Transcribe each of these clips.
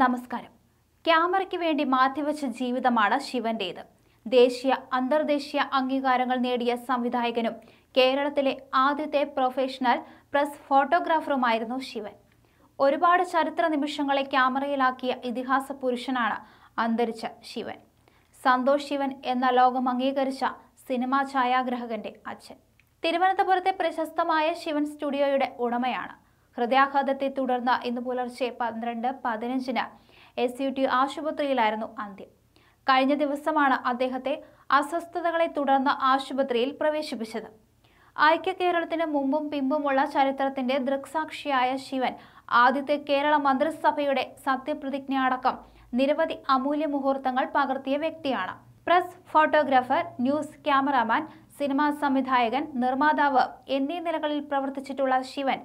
നമസ്കാരം ക്യാമറയ്ക്ക് വേണ്ടി മാറ്റിവെച്ച ജീവിതമാണ് ശിവന്റേത് ദേശീയ അന്തർദേശീയ അംഗീകാരങ്ങൾ നേടിയ സംവിധായകനും കേരളത്തിലെ ആദ്യത്തെ പ്രൊഫഷണൽ പ്രസ് ഫോട്ടോഗ്രാഫറുമായിരുന്നു ശിവൻ ഒരുപാട് ചരിത്ര നിമിഷങ്ങളെ ക്യാമറയിലാക്കിയ ഇതിഹാസ പുരുഷനാണ് അന്തരിച്ച ശിവൻ സന്തോഷ് ശിവൻ എന്ന ലോകം അംഗീകരിച്ച സിനിമാ ഛായാഗ്രഹകന്റെ അച്ഛൻ തിരുവനന്തപുരത്തെ പ്രശസ്തമായ ശിവൻ സ്റ്റുഡിയോയുടെ ഉടമയാണ് ഹൃദയാഘാതത്തെ തുടർന്ന് ഇന്ന് പുലർച്ചെ പന്ത്രണ്ട് പതിനഞ്ചിന് എസ് യു ടി ആശുപത്രിയിലായിരുന്നു അന്ത്യം കഴിഞ്ഞ ദിവസമാണ് അദ്ദേഹത്തെ അസ്വസ്ഥതകളെ തുടർന്ന് ആശുപത്രിയിൽ പ്രവേശിപ്പിച്ചത് ഐക്യ കേരളത്തിന് മുമ്പും പിമ്പുമുള്ള ചരിത്രത്തിന്റെ ദൃക്സാക്ഷിയായ ശിവൻ ആദ്യത്തെ കേരള മന്ത്രിസഭയുടെ സത്യപ്രതിജ്ഞ അടക്കം നിരവധി അമൂല്യ മുഹൂർത്തങ്ങൾ പകർത്തിയ വ്യക്തിയാണ് press photographer news cameraman cinema സംവിധായകൻ നിർമ്മാതാവ് എന്നീ നിലകളിൽ പ്രവർത്തിച്ചിട്ടുള്ള ശിവൻ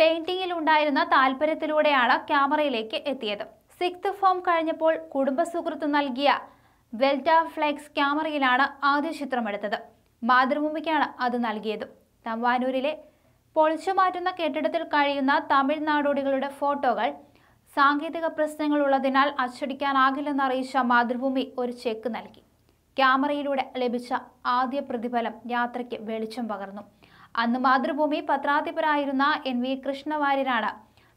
പെയിന്റിംഗിൽ ഉണ്ടായിരുന്ന താല്പര്യത്തിലൂടെയാണ് ക്യാമറയിലേക്ക് എത്തിയത് സിക്സ് ഫോം കഴിഞ്ഞപ്പോൾ കുടുംബസുഹൃത്ത് നൽകിയ വെൽറ്റ ഫ്ലെക്സ് ക്യാമറയിലാണ് ആദ്യ ചിത്രമെടുത്തത് മാതൃഭൂമിക്കാണ് അത് നൽകിയത് തമ്പാനൂരിലെ പൊളിച്ചു മാറ്റുന്ന കെട്ടിടത്തിൽ കഴിയുന്ന തമിഴ്നാടോടികളുടെ ഫോട്ടോകൾ സാങ്കേതിക പ്രശ്നങ്ങളുള്ളതിനാൽ അച്ചടിക്കാനാകില്ലെന്നറിയിച്ച മാതൃഭൂമി ഒരു ചെക്ക് നൽകി ക്യാമറയിലൂടെ ലഭിച്ച ആദ്യ പ്രതിഫലം യാത്രയ്ക്ക് വെളിച്ചം പകർന്നു അന്ന് മാതൃഭൂമി പത്രാധിപരായിരുന്ന എൻ വി കൃഷ്ണവാര്യരാണ്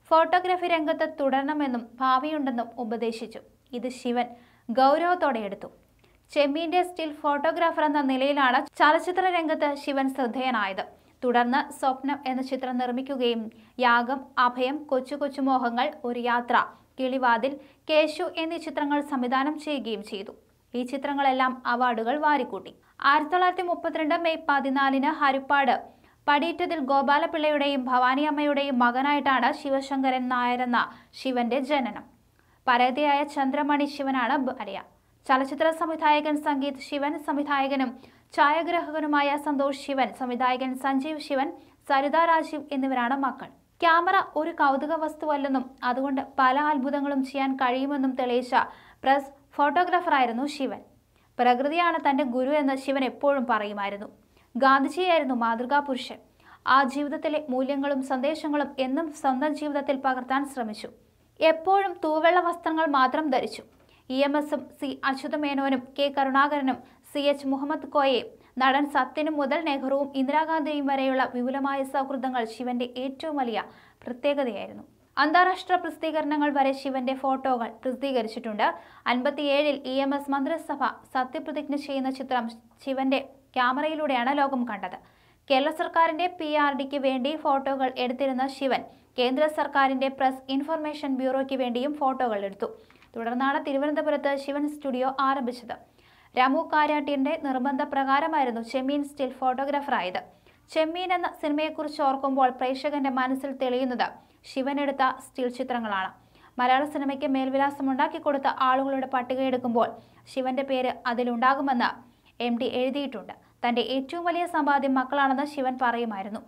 ഫോട്ടോഗ്രാഫി രംഗത്ത് തുടരണമെന്നും ഭാവിയുണ്ടെന്നും ഉപദേശിച്ചു ഇത് ശിവൻ ഗൗരവത്തോടെ എടുത്തു ചെമ്മീൻ്റെ സ്റ്റിൽ ഫോട്ടോഗ്രാഫർ എന്ന നിലയിലാണ് ചലച്ചിത്ര രംഗത്ത് ശിവൻ ശ്രദ്ധേയനായത് തുടർന്ന് സ്വപ്നം എന്ന ചിത്രം നിർമ്മിക്കുകയും യാഗം അഭയം കൊച്ചു കൊച്ചു മോഹങ്ങൾ ഒരു യാത്ര കിളിവാതിൽ കേശു എന്നീ ചിത്രങ്ങൾ സംവിധാനം ചെയ്യുകയും ചെയ്തു ഈ ചിത്രങ്ങളെല്ലാം അവാർഡുകൾ വാരിക്കൂട്ടി ആയിരത്തി തൊള്ളായിരത്തി മുപ്പത്തിരണ്ട് മെയ് പതിനാലിന് ഹരിപ്പാട് പടിയേറ്റതിൽ ഗോപാലപിള്ളയുടെയും ഭവാനിയമ്മയുടെയും മകനായിട്ടാണ് ശിവശങ്കരൻ നായർ എന്ന ശിവന്റെ ജനനം പരതിയായ ചന്ദ്രമണി ശിവനാണ് ഭാര്യ ചലച്ചിത്ര സംവിധായകൻ സംഗീത് ശിവൻ സംവിധായകനും ഛായാഗ്രാഹകനുമായ സന്തോഷ് ശിവൻ സംവിധായകൻ സഞ്ജീവ് ശിവൻ സരിത രാജീവ് എന്നിവരാണ് മക്കൾ ക്യാമറ ഒരു കൗതുക വസ്തുവല്ലെന്നും അതുകൊണ്ട് പല അത്ഭുതങ്ങളും ചെയ്യാൻ കഴിയുമെന്നും തെളിയിച്ച പ്രസ് ഫോട്ടോഗ്രാഫറായിരുന്നു ശിവൻ പ്രകൃതിയാണ് തൻ്റെ ഗുരു എന്ന് ശിവൻ എപ്പോഴും പറയുമായിരുന്നു ഗാന്ധിജിയായിരുന്നു മാതൃകാ പുരുഷൻ ആ ജീവിതത്തിലെ മൂല്യങ്ങളും സന്ദേശങ്ങളും എന്നും സ്വന്തം ജീവിതത്തിൽ പകർത്താൻ ശ്രമിച്ചു എപ്പോഴും തൂവെള്ള വസ്ത്രങ്ങൾ മാത്രം ധരിച്ചു ഇ എം എസും സി അച്യുതമേനോനും കെ കരുണാകരനും സി എച്ച് മുഹമ്മദ് കോയയും നടൻ സത്യനും മുതൽ നെഹ്റുവും ഇന്ദിരാഗാന്ധിയും വരെയുള്ള വിപുലമായ സൗഹൃദങ്ങൾ ശിവന്റെ ഏറ്റവും വലിയ പ്രത്യേകതയായിരുന്നു അന്താരാഷ്ട്ര പ്രസിദ്ധീകരണങ്ങൾ വരെ ശിവന്റെ ഫോട്ടോകൾ പ്രസിദ്ധീകരിച്ചിട്ടുണ്ട് അൻപത്തിയേഴിൽ ഇ എം എസ് മന്ത്രിസഭ സത്യപ്രതിജ്ഞ ചെയ്യുന്ന ചിത്രം ശിവന്റെ ക്യാമറയിലൂടെയാണ് ലോകം കണ്ടത് കേരള സർക്കാരിന്റെ പി ആർ ഡിക്ക് വേണ്ടി ഫോട്ടോകൾ എടുത്തിരുന്ന ശിവൻ കേന്ദ്ര സർക്കാരിന്റെ പ്രസ് ഇൻഫർമേഷൻ ബ്യൂറോയ്ക്ക് വേണ്ടിയും ഫോട്ടോകൾ എടുത്തു തുടർന്നാണ് തിരുവനന്തപുരത്ത് ശിവൻ സ്റ്റുഡിയോ ആരംഭിച്ചത് രാമു കാരാട്ടിന്റെ നിർബന്ധപ്രകാരമായിരുന്നു ചെമ്മീൻ സ്റ്റിൽ ഫോട്ടോഗ്രാഫറായത് ചെമ്മീൻ എന്ന സിനിമയെക്കുറിച്ച് ഓർക്കുമ്പോൾ പ്രേക്ഷകന്റെ മനസ്സിൽ തെളിയുന്നത് ശിവൻ എടുത്ത സ്റ്റിൽ ചിത്രങ്ങളാണ് മലയാള സിനിമയ്ക്ക് മേൽവിലാസം ഉണ്ടാക്കി കൊടുത്ത ആളുകളുടെ പട്ടികയെടുക്കുമ്പോൾ ശിവന്റെ പേര് അതിലുണ്ടാകുമെന്ന് എം ഡി എഴുതിയിട്ടുണ്ട് തന്റെ ഏറ്റവും വലിയ സമ്പാദ്യം മക്കളാണെന്ന് ശിവൻ പറയുമായിരുന്നു